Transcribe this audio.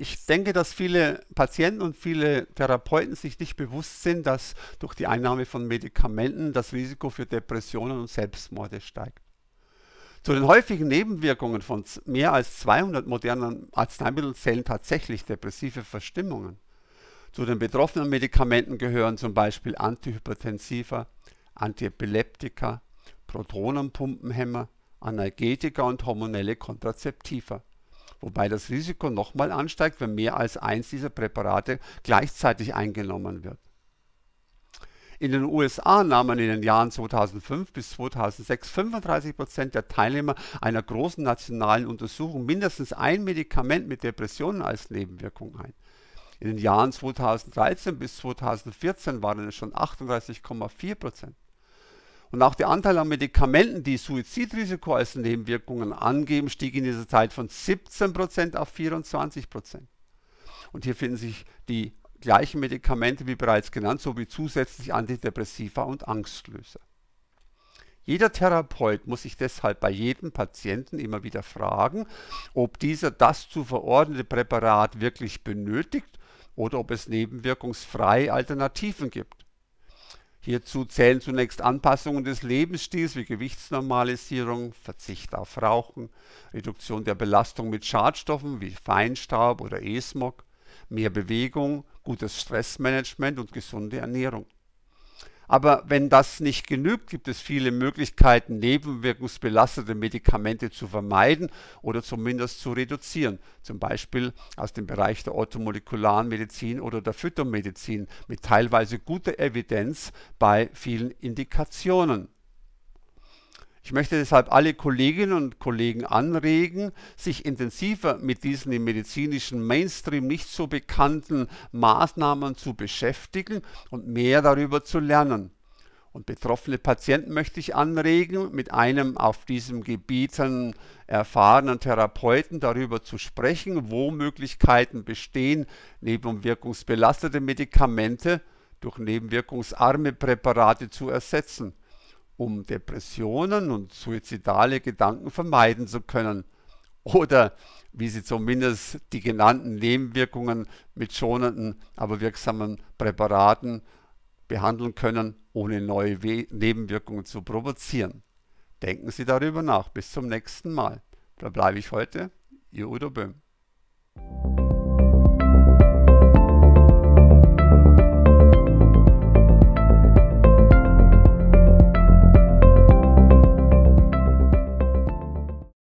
Ich denke, dass viele Patienten und viele Therapeuten sich nicht bewusst sind, dass durch die Einnahme von Medikamenten das Risiko für Depressionen und Selbstmorde steigt. Zu den häufigen Nebenwirkungen von mehr als 200 modernen Arzneimitteln zählen tatsächlich depressive Verstimmungen. Zu den betroffenen Medikamenten gehören zum Beispiel Antihypertensiva, Antiepileptika, Protonenpumpenhemmer, Analgetika und hormonelle Kontrazeptiva wobei das Risiko nochmal ansteigt, wenn mehr als eins dieser Präparate gleichzeitig eingenommen wird. In den USA nahmen in den Jahren 2005 bis 2006 35 Prozent der Teilnehmer einer großen nationalen Untersuchung mindestens ein Medikament mit Depressionen als Nebenwirkung ein. In den Jahren 2013 bis 2014 waren es schon 38,4 Prozent und auch der Anteil an Medikamenten, die Suizidrisiko als Nebenwirkungen angeben, stieg in dieser Zeit von 17% auf 24%. Und hier finden sich die gleichen Medikamente wie bereits genannt, sowie zusätzlich Antidepressiva und Angstlöser. Jeder Therapeut muss sich deshalb bei jedem Patienten immer wieder fragen, ob dieser das zu verordnete Präparat wirklich benötigt oder ob es nebenwirkungsfrei Alternativen gibt. Hierzu zählen zunächst Anpassungen des Lebensstils wie Gewichtsnormalisierung, Verzicht auf Rauchen, Reduktion der Belastung mit Schadstoffen wie Feinstaub oder E-Smog, mehr Bewegung, gutes Stressmanagement und gesunde Ernährung. Aber wenn das nicht genügt, gibt es viele Möglichkeiten, nebenwirkungsbelastete Medikamente zu vermeiden oder zumindest zu reduzieren. Zum Beispiel aus dem Bereich der orthomolekularen Medizin oder der Phytomedizin mit teilweise guter Evidenz bei vielen Indikationen. Ich möchte deshalb alle Kolleginnen und Kollegen anregen, sich intensiver mit diesen im medizinischen Mainstream nicht so bekannten Maßnahmen zu beschäftigen und mehr darüber zu lernen. Und betroffene Patienten möchte ich anregen, mit einem auf diesem Gebieten erfahrenen Therapeuten darüber zu sprechen, wo Möglichkeiten bestehen, nebenwirkungsbelastete Medikamente durch nebenwirkungsarme Präparate zu ersetzen um Depressionen und suizidale Gedanken vermeiden zu können oder wie sie zumindest die genannten Nebenwirkungen mit schonenden, aber wirksamen Präparaten behandeln können, ohne neue We Nebenwirkungen zu provozieren. Denken Sie darüber nach. Bis zum nächsten Mal. Da bleibe ich heute, Ihr Udo Böhm.